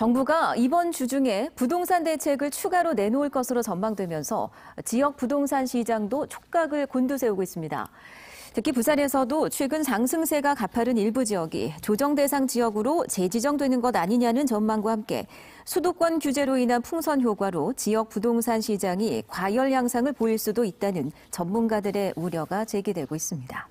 정부가 이번 주 중에 부동산 대책을 추가로 내놓을 것으로 전망되면서 지역 부동산 시장도 촉각을 곤두세우고 있습니다. 특히 부산에서도 최근 상승세가 가파른 일부 지역이 조정 대상 지역으로 재지정되는 것 아니냐는 전망과 함께 수도권 규제로 인한 풍선 효과로 지역 부동산 시장이 과열 양상을 보일 수도 있다는 전문가들의 우려가 제기되고 있습니다.